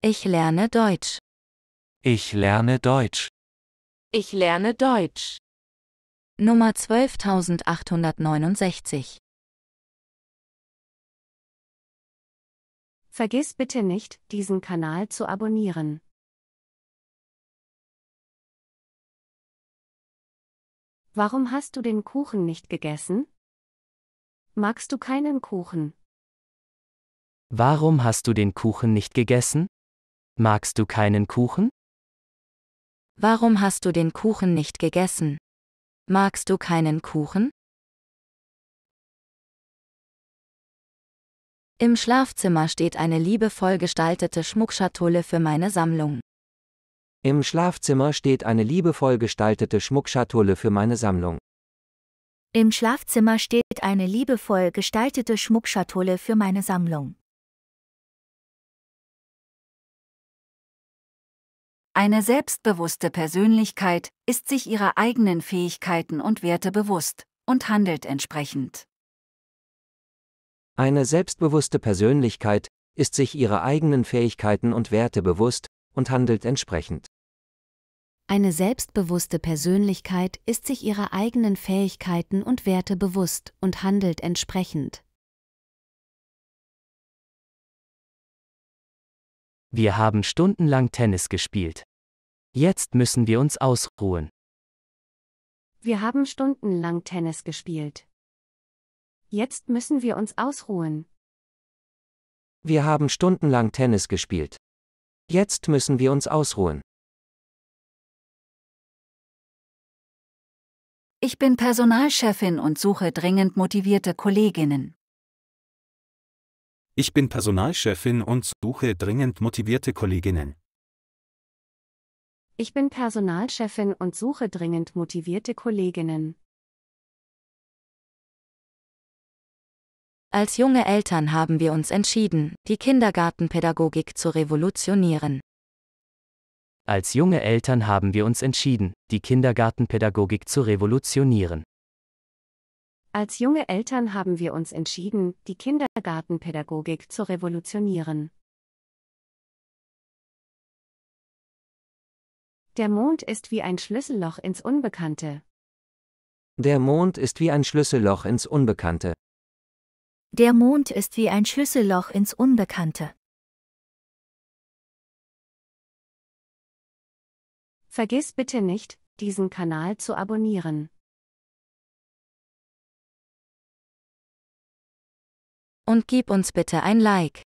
Ich lerne Deutsch. Ich lerne Deutsch. Ich lerne Deutsch. Nummer 12869. Vergiss bitte nicht, diesen Kanal zu abonnieren. Warum hast du den Kuchen nicht gegessen? Magst du keinen Kuchen? Warum hast du den Kuchen nicht gegessen? Magst du keinen Kuchen? Warum hast du den Kuchen nicht gegessen? Magst du keinen Kuchen? Im Schlafzimmer steht eine liebevoll gestaltete Schmuckschatulle für meine Sammlung. Im Schlafzimmer steht eine liebevoll gestaltete Schmuckschatulle für meine Sammlung. Im Schlafzimmer steht eine liebevoll gestaltete Schmuckschatulle für meine Sammlung. Eine selbstbewusste Persönlichkeit ist sich ihrer eigenen Fähigkeiten und Werte bewusst und handelt entsprechend. Eine selbstbewusste Persönlichkeit ist sich ihrer eigenen Fähigkeiten und Werte bewusst und handelt entsprechend. Eine selbstbewusste Persönlichkeit ist sich ihrer eigenen Fähigkeiten und Werte bewusst und handelt entsprechend. Wir haben stundenlang Tennis gespielt. Jetzt müssen wir uns ausruhen. Wir haben stundenlang Tennis gespielt. Jetzt müssen wir uns ausruhen. Wir haben stundenlang Tennis gespielt. Jetzt müssen wir uns ausruhen. Ich bin Personalchefin und suche dringend motivierte Kolleginnen. Ich bin Personalchefin und suche dringend motivierte Kolleginnen. Ich bin Personalchefin und suche dringend motivierte Kolleginnen. Als junge Eltern haben wir uns entschieden, die Kindergartenpädagogik zu revolutionieren. Als junge Eltern haben wir uns entschieden, die Kindergartenpädagogik zu revolutionieren. Als junge Eltern haben wir uns entschieden, die Kindergartenpädagogik zu revolutionieren. Der Mond ist wie ein Schlüsselloch ins Unbekannte. Der Mond ist wie ein Schlüsselloch ins Unbekannte. Der Mond ist wie ein Schlüsselloch ins Unbekannte. Vergiss bitte nicht, diesen Kanal zu abonnieren. Und gib uns bitte ein Like.